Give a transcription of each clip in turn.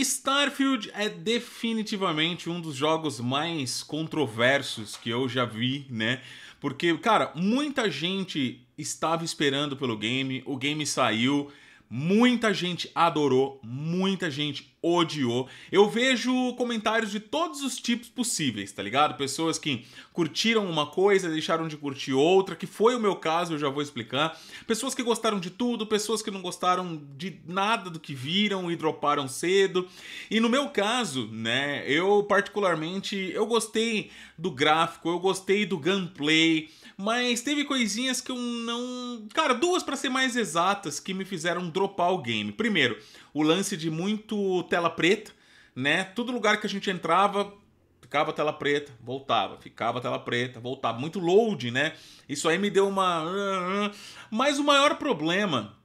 Starfield é definitivamente um dos jogos mais controversos que eu já vi, né? Porque, cara, muita gente estava esperando pelo game, o game saiu, muita gente adorou, muita gente odiou. Eu vejo comentários de todos os tipos possíveis, tá ligado? Pessoas que curtiram uma coisa, deixaram de curtir outra, que foi o meu caso, eu já vou explicar. Pessoas que gostaram de tudo, pessoas que não gostaram de nada do que viram e droparam cedo. E no meu caso, né, eu particularmente eu gostei do gráfico, eu gostei do gameplay, mas teve coisinhas que eu não, cara, duas para ser mais exatas que me fizeram dropar o game. Primeiro, o lance de muito tela preta, né? Todo lugar que a gente entrava, ficava tela preta, voltava, ficava tela preta, voltava. Muito load, né? Isso aí me deu uma. Ah, ah. Mas o maior problema,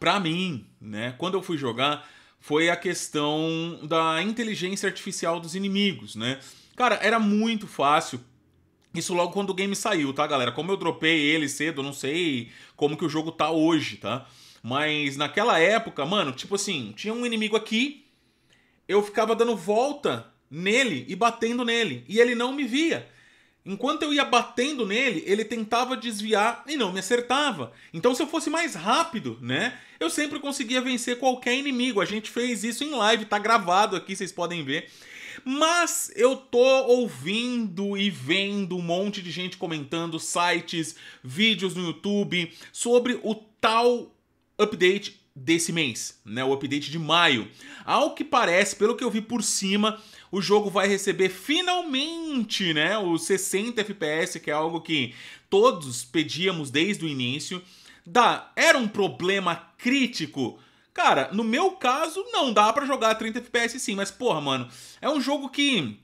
para mim, né? Quando eu fui jogar, foi a questão da inteligência artificial dos inimigos, né? Cara, era muito fácil isso logo quando o game saiu, tá, galera? Como eu dropei ele cedo, não sei como que o jogo tá hoje, tá? Mas naquela época, mano, tipo assim, tinha um inimigo aqui, eu ficava dando volta nele e batendo nele. E ele não me via. Enquanto eu ia batendo nele, ele tentava desviar e não me acertava. Então, se eu fosse mais rápido, né? Eu sempre conseguia vencer qualquer inimigo. A gente fez isso em live, tá gravado aqui, vocês podem ver. Mas eu tô ouvindo e vendo um monte de gente comentando, sites, vídeos no YouTube sobre o tal update desse mês, né? O update de maio. Ao que parece, pelo que eu vi por cima, o jogo vai receber finalmente, né, os 60 FPS, que é algo que todos pedíamos desde o início. Da, era um problema crítico. Cara, no meu caso, não dá para jogar 30 FPS sim, mas porra, mano, é um jogo que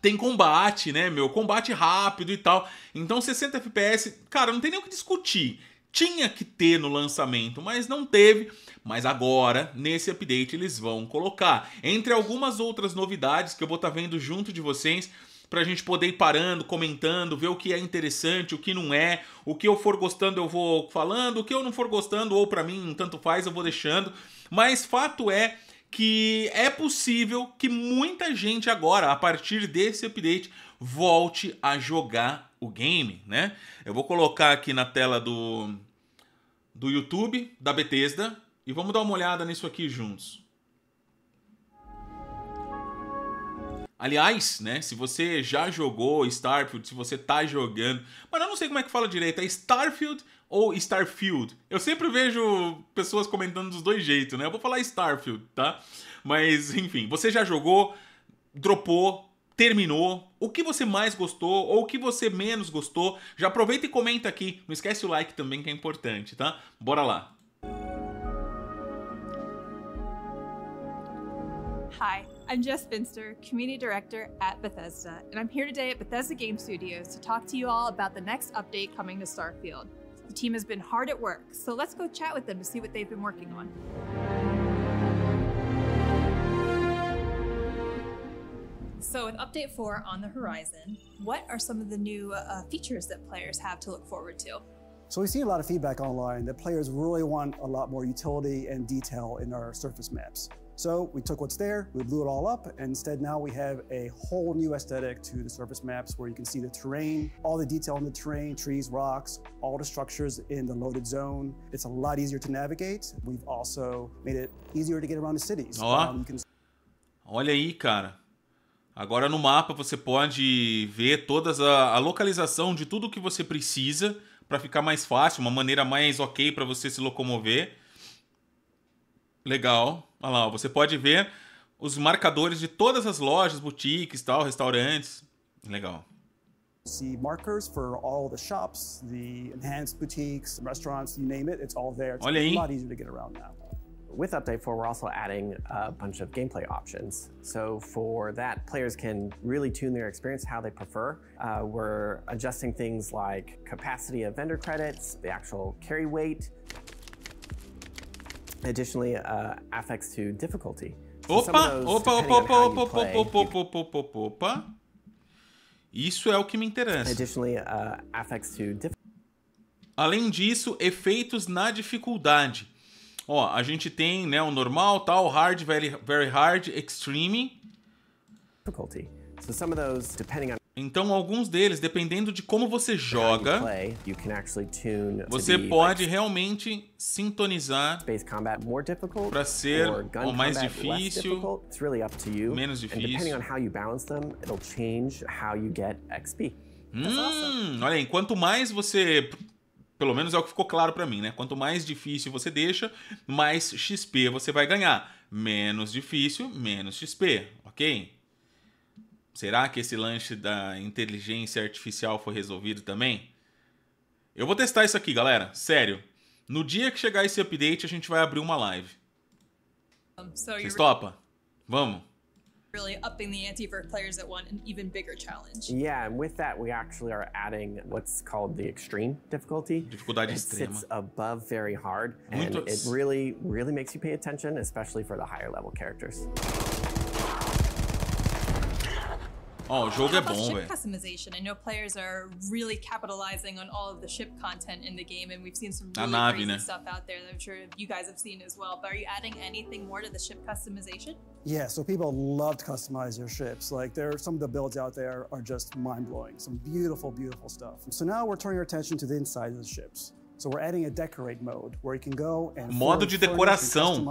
tem combate, né, meu? Combate rápido e tal. Então, 60 FPS, cara, não tem nem o que discutir tinha que ter no lançamento, mas não teve. Mas agora, nesse update, eles vão colocar. Entre algumas outras novidades que eu vou estar tá vendo junto de vocês, para a gente poder ir parando, comentando, ver o que é interessante, o que não é, o que eu for gostando eu vou falando, o que eu não for gostando, ou para mim, tanto faz, eu vou deixando. Mas fato é que é possível que muita gente agora, a partir desse update, volte a jogar o game, né? Eu vou colocar aqui na tela do, do YouTube da Bethesda e vamos dar uma olhada nisso aqui juntos. Aliás, né, se você já jogou Starfield, se você tá jogando, mas eu não sei como é que fala direito, é Starfield ou Starfield? Eu sempre vejo pessoas comentando dos dois jeitos, né? Eu vou falar Starfield, tá? Mas enfim, você já jogou, dropou, terminou, o que você mais gostou ou o que você menos gostou. Já aproveita e comenta aqui. Não esquece o like também que é importante, tá? Bora lá. Hi, I'm Jess Finster, Community Director at Bethesda, and I'm here today at Bethesda Game Studios to talk to you all about the next update coming to Starfield. The team has been hard at work, so let's go chat with them to see what they've been working on. So, with Update 4 on the horizon, what are some of the new uh, uh, features that players have to look forward to? So, we see a lot of feedback online that players really want a lot more utility and detail in our surface maps. So, we took what's there, we blew it all up, and instead now we have a whole new aesthetic to the surface maps where you can see the terrain, all the detail in the terrain, trees, rocks, all the structures in the loaded zone. It's a lot easier to navigate. We've also made it easier to get around the cities. Um, Olha aí, cara. Agora no mapa você pode ver toda a, a localização de tudo que você precisa para ficar mais fácil, uma maneira mais ok para você se locomover. Legal. Olha lá, você pode ver os marcadores de todas as lojas, boutiques, tal, restaurantes. Legal. see markers for all the shops, the enhanced boutiques, restaurants, you name it, it's all there. It's Olha a lot easier to get around now. With Update 4, we're also adding a bunch of gameplay options. So for that, players can really tune their experience how they prefer. Uh, we're adjusting things like capacity of vendor credits, the actual carry weight, additionally, uh, affects to difficulty. Opa! opa, Opa! opa, opa, opa, opa, opa, opa, opa, opa, opa, opa. Isso é o que me interessa. Additionally, uh, affects to Além disso, efeitos na dificuldade. Ó, a gente tem né, o normal, tal, hard, very, very hard, extreme. Então, alguns deles, dependendo de como você joga, você pode realmente sintonizar para ser o mais difícil, menos difícil. Hum, olha, enquanto mais você pelo menos é o que ficou claro para mim, né? Quanto mais difícil você deixa, mais XP você vai ganhar. Menos difícil, menos XP, ok? Será que esse lanche da inteligência artificial foi resolvido também? Eu vou testar isso aqui, galera. Sério. No dia que chegar esse update, a gente vai abrir uma live. Vocês Vamos. really upping the ante for players that want an even bigger challenge. Yeah, and with that, we actually are adding what's called the extreme difficulty. Dificuldade it extrema. sits above very hard, Muitos. and it really, really makes you pay attention, especially for the higher level characters. Oh, o jogo é bom, customization. I know players are really capitalizing on all of the ship content in the game and we've seen some really nave, crazy né? stuff out there that I'm sure you guys have seen as well. But are you adding anything more to the ship customization? Yeah, so people love to customize their ships. Like there are some of the builds out there are just mind-blowing. Some beautiful, beautiful stuff. So now we're turning our attention to the inside of the ships. So we're adding a decorate mode where you can go and modo de decoração.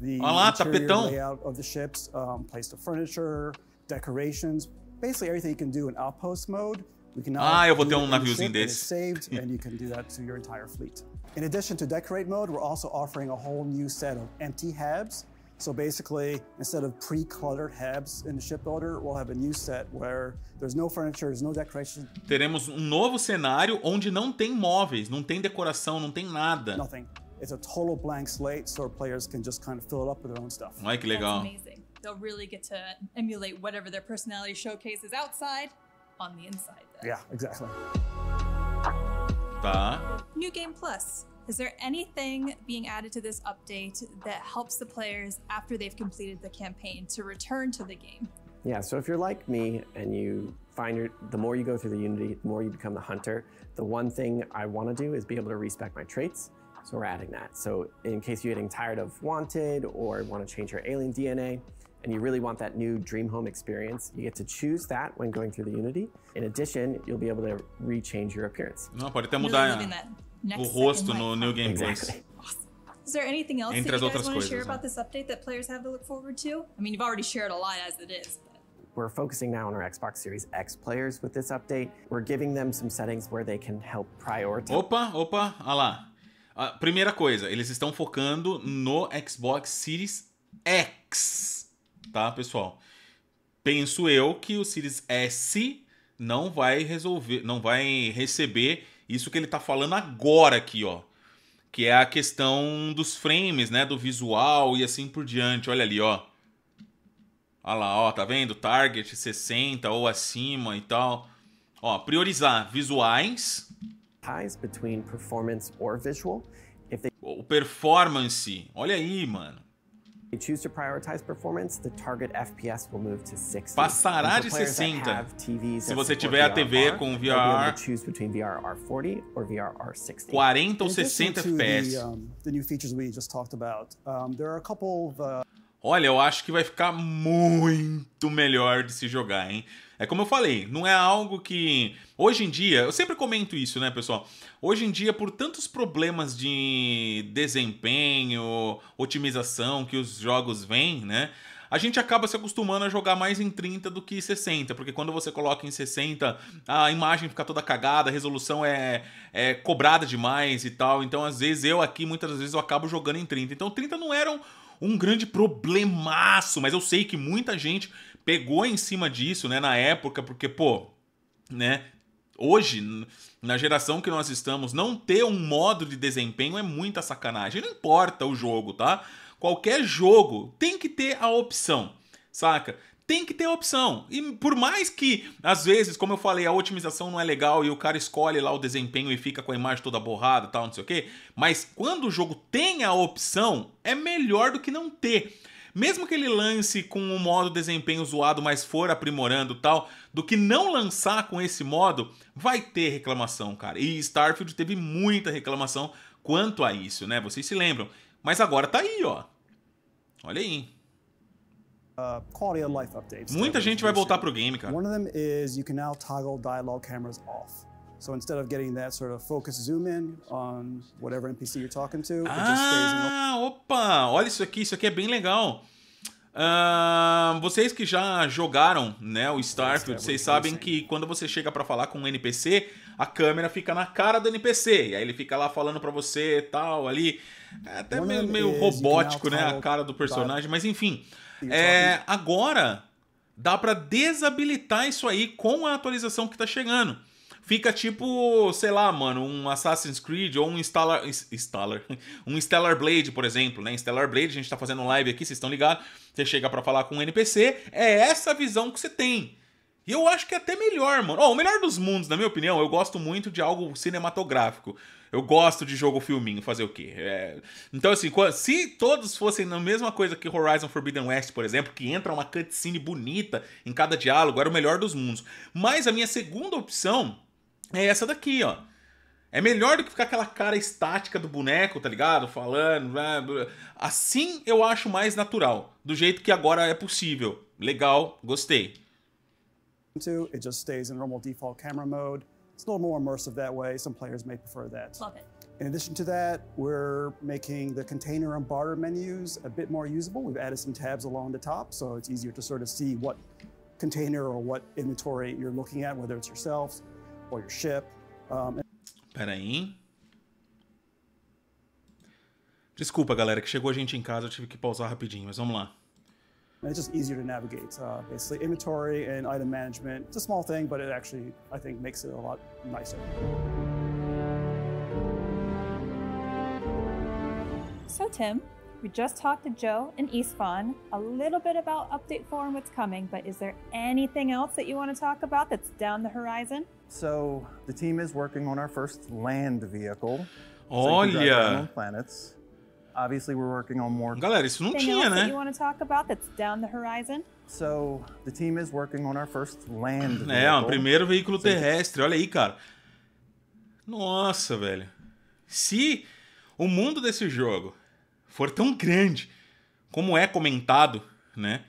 lá, tapetão. Layout of the ships, um, place the furniture, decorations, basically everything you can do in outpost mode. We can now ah, eu vou ter um naviozinho desse. saved, and you can do that to your entire fleet. In addition to decorate mode, we're also offering a whole new set of empty HABs. So basically, instead of pre-cluttered HABs in the shipbuilder, we'll have a new set where there's no furniture, there's no decoration. Teremos um novo cenário onde não tem móveis, não tem decoração, não tem nada. Nothing. It's a total blank slate, so players can just kind of fill it up with their own stuff. Olha que legal they'll really get to emulate whatever their personality showcases outside on the inside. Though. Yeah, exactly. Bah. New Game Plus. Is there anything being added to this update that helps the players after they've completed the campaign to return to the game? Yeah, so if you're like me and you find your, the more you go through the Unity, the more you become the hunter, the one thing I want to do is be able to respec my traits. So we're adding that. So in case you're getting tired of wanted or want to change your alien DNA, and you really want that new dream home experience, you get to choose that when going through the Unity. In addition, you'll be able to rechange your appearance. Não, pode até mudar o rosto no New Game Plus. Exactly. Is there anything else Entre that you guys want to share né? about this update that players have to look forward to? I mean, you've already shared a lot as it is. But... We're focusing now on our Xbox Series X players with this update. We're giving them some settings where they can help prioritize. Opa, opa, olha lá. A primeira coisa, eles estão focando no Xbox Series X tá, pessoal? Penso eu que o Series S não vai resolver, não vai receber isso que ele está falando agora aqui, ó, que é a questão dos frames, né, do visual e assim por diante. Olha ali, ó. Olha lá, ó, tá vendo? Target 60 ou acima e tal. Ó, priorizar visuais. O performance, olha aí, mano you choose to prioritize performance, the target FPS will move to 60. Passará de 60 se você tiver a TV VR, com VR, choose between VR R40 or VR R60. 40 ou 60 FPS. The, um, the new features we just talked about. Um, there are a couple of uh... Olha, eu acho que vai ficar muito melhor de se jogar, hein? É como eu falei, não é algo que. Hoje em dia, eu sempre comento isso, né, pessoal? Hoje em dia, por tantos problemas de desempenho, otimização que os jogos vêm, né? A gente acaba se acostumando a jogar mais em 30 do que 60, porque quando você coloca em 60, a imagem fica toda cagada, a resolução é, é cobrada demais e tal. Então, às vezes, eu aqui, muitas vezes, eu acabo jogando em 30. Então, 30 não eram. Um um grande problemaço, mas eu sei que muita gente pegou em cima disso, né, na época, porque, pô, né, hoje, na geração que nós estamos, não ter um modo de desempenho é muita sacanagem. Não importa o jogo, tá? Qualquer jogo tem que ter a opção, saca? tem que ter opção. E por mais que, às vezes, como eu falei, a otimização não é legal e o cara escolhe lá o desempenho e fica com a imagem toda borrada e tal, não sei o quê, mas quando o jogo tem a opção, é melhor do que não ter. Mesmo que ele lance com o modo desempenho zoado, mas for aprimorando tal, do que não lançar com esse modo, vai ter reclamação, cara. E Starfield teve muita reclamação quanto a isso, né? Vocês se lembram. Mas agora tá aí, ó. Olha aí. Uh, Muita gente vai voltar pro game, cara. One of them is you can now toggle dialogue cameras off. So instead of getting that sort of focus zoom in on whatever NPC you're talking to, ah, it just stays in ah, opa, olha isso aqui, isso aqui é bem legal. Uh, vocês que já jogaram né, o Starfield, vocês sabem que quando você chega para falar com um NPC, a câmera fica na cara do NPC, e aí ele fica lá falando para você tal, ali. É até meio, meio robótico, né? A cara do personagem, mas enfim. É, agora dá para desabilitar isso aí com a atualização que tá chegando. Fica tipo, sei lá, mano, um Assassin's Creed ou um Stellar, Stellar, um Stellar Blade, por exemplo, né? Stellar Blade, a gente tá fazendo live aqui, vocês estão ligados? Você chega para falar com um NPC, é essa visão que você tem. E eu acho que é até melhor, mano. Ó, oh, o melhor dos mundos, na minha opinião, eu gosto muito de algo cinematográfico. Eu gosto de jogo filminho, fazer o quê? É... Então, assim, se todos fossem na mesma coisa que Horizon Forbidden West, por exemplo, que entra uma cutscene bonita em cada diálogo, era o melhor dos mundos. Mas a minha segunda opção é essa daqui, ó. É melhor do que ficar aquela cara estática do boneco, tá ligado? Falando. Blá, né, blá. Assim eu acho mais natural. Do jeito que agora é possível. Legal, gostei. to. It just stays in normal default camera mode. It's a little more immersive that way. Some players may prefer that. Love it. In addition to that, we're making the container and barter menus a bit more usable. We've added some tabs along the top, so it's easier to sort of see what container or what inventory you're looking at, whether it's yourself or your ship. Um, Peraí. Desculpa, galera, que chegou a gente em casa, eu tive que pausar rapidinho, mas vamos lá and it's just easier to navigate. Uh, basically, inventory and item management, it's a small thing, but it actually, I think, makes it a lot nicer. So, Tim, we just talked to Joe and Isfan a little bit about Update 4 and what's coming, but is there anything else that you want to talk about that's down the horizon? So, the team is working on our first land vehicle. Oh, so yeah. Planets. Obviously, we're working on more. Galera, isso não tinha, né? You want to talk about that's down the horizon? So, the team is working on our first land. É, um primeiro veículo terrestre. Olha aí, cara. Nossa, velho. Se o mundo desse jogo for tão grande como é comentado, né?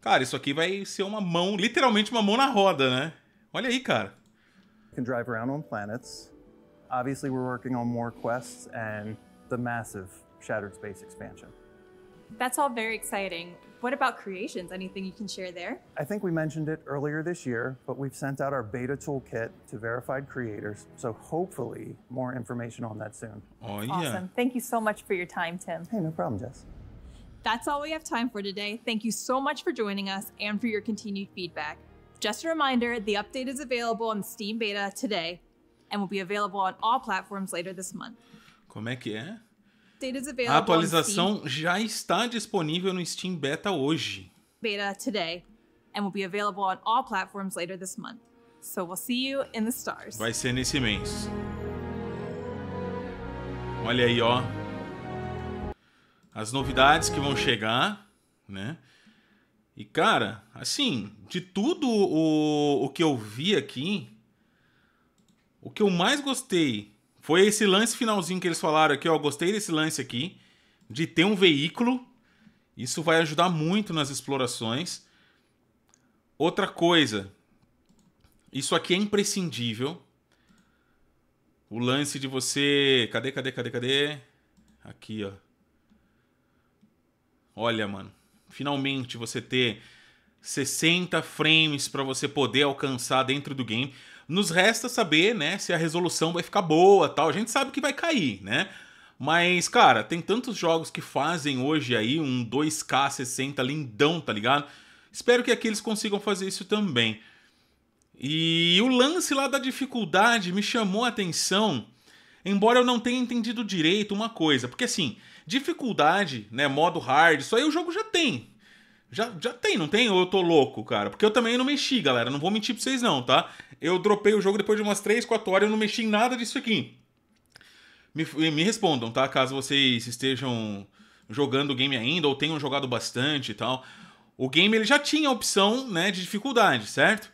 Cara, isso aqui vai ser uma mão, literalmente uma mão na roda, né? Olha aí, cara. Can drive around on planets. Obviously, we're working on more quests and the massive shattered space expansion. That's all very exciting. What about creations? Anything you can share there? I think we mentioned it earlier this year, but we've sent out our beta toolkit to verified creators. So hopefully, more information on that soon. Oh, yeah. Awesome. Thank you so much for your time, Tim. Hey, no problem, Jess. That's all we have time for today. Thank you so much for joining us and for your continued feedback. Just a reminder the update is available on Steam Beta today and will be available on all platforms later this month. Como é que é? update available. A atualização já está disponível no Steam Beta hoje. Beta today and will be available on all platforms later this month. So we'll see you in the stars. Vai ser nesse mês. Olha aí, ó. As novidades que vão chegar, né? E cara, assim, de tudo o, o que eu vi aqui, o que eu mais gostei foi esse lance finalzinho que eles falaram aqui, ó. Gostei desse lance aqui, de ter um veículo. Isso vai ajudar muito nas explorações. Outra coisa, isso aqui é imprescindível. O lance de você. Cadê, cadê, cadê, cadê? Aqui, ó. Olha, mano. Finalmente você ter 60 frames para você poder alcançar dentro do game. Nos resta saber, né, se a resolução vai ficar boa, tal. A gente sabe que vai cair, né? Mas, cara, tem tantos jogos que fazem hoje aí um 2K 60 lindão, tá ligado? Espero que aqui eles consigam fazer isso também. E o lance lá da dificuldade me chamou a atenção, embora eu não tenha entendido direito uma coisa, porque assim, dificuldade, né, modo hard, isso aí o jogo já tem, já, já tem, não tem? Ou eu tô louco, cara? Porque eu também não mexi, galera. Não vou mentir pra vocês, não, tá? Eu dropei o jogo depois de umas 3, 4 horas e não mexi em nada disso aqui. Me, me respondam, tá? Caso vocês estejam jogando o game ainda ou tenham jogado bastante e tal. O game ele já tinha a opção né, de dificuldade, certo?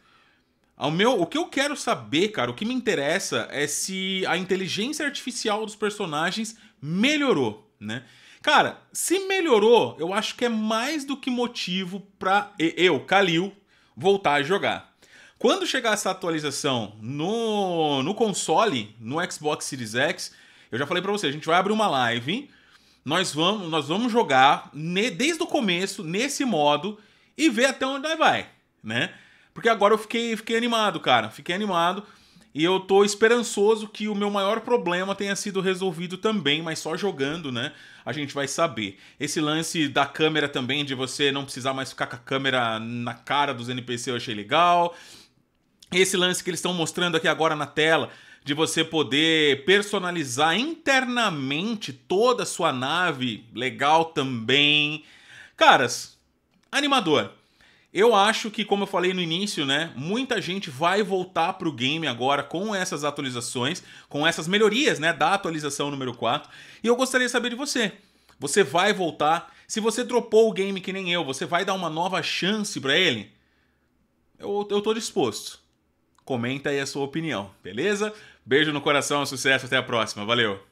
Ao meu, o que eu quero saber, cara, o que me interessa é se a inteligência artificial dos personagens melhorou, né? Cara, se melhorou, eu acho que é mais do que motivo para eu, Kalil, voltar a jogar. Quando chegar essa atualização no, no console, no Xbox Series X, eu já falei para você, a gente vai abrir uma live, nós vamos, nós vamos jogar ne, desde o começo, nesse modo, e ver até onde vai, né? Porque agora eu fiquei, fiquei animado, cara. Fiquei animado. E eu tô esperançoso que o meu maior problema tenha sido resolvido também, mas só jogando, né? A gente vai saber. Esse lance da câmera também, de você não precisar mais ficar com a câmera na cara dos NPC, eu achei legal. Esse lance que eles estão mostrando aqui agora na tela, de você poder personalizar internamente toda a sua nave, legal também. Caras, animador. Eu acho que, como eu falei no início, né, muita gente vai voltar pro game agora com essas atualizações, com essas melhorias, né, da atualização número 4. E eu gostaria de saber de você. Você vai voltar? Se você dropou o game que nem eu, você vai dar uma nova chance para ele? Eu, eu tô disposto. Comenta aí a sua opinião, beleza? Beijo no coração, sucesso, até a próxima. Valeu!